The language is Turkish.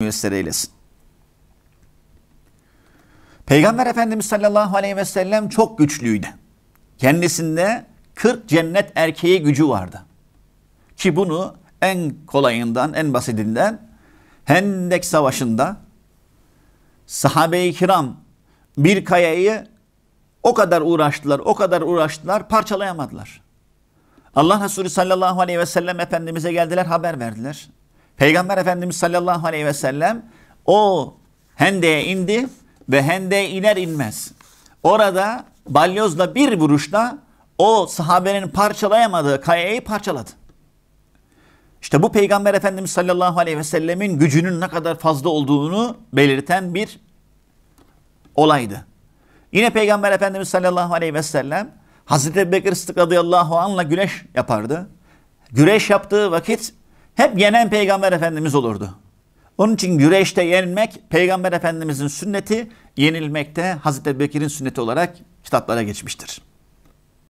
müyesser eylesin. Peygamber Efendimiz sallallahu aleyhi ve sellem çok güçlüydü. Kendisinde 40 cennet erkeği gücü vardı. Ki bunu en kolayından, en basitinden Hendek Savaşı'nda sahabe-i kiram bir kayayı o kadar uğraştılar, o kadar uğraştılar, parçalayamadılar. Allah Resulü sallallahu aleyhi ve sellem Efendimiz'e geldiler, haber verdiler. Peygamber Efendimiz sallallahu aleyhi ve sellem o hendeye indi ve hendeye iner inmez. Orada balyozla bir vuruşla o sahabenin parçalayamadığı kayayı parçaladı. İşte bu Peygamber Efendimiz sallallahu aleyhi ve sellemin gücünün ne kadar fazla olduğunu belirten bir olaydı. Yine Peygamber Efendimiz sallallahu aleyhi ve sellem Hazreti Bekir Sıddık radıyallahu anh'la güreş yapardı. Güreş yaptığı vakit hep yenen Peygamber Efendimiz olurdu. Onun için güreşte yenilmek Peygamber Efendimizin sünneti, yenilmekte Hazreti Bekir'in sünneti olarak kitaplara geçmiştir.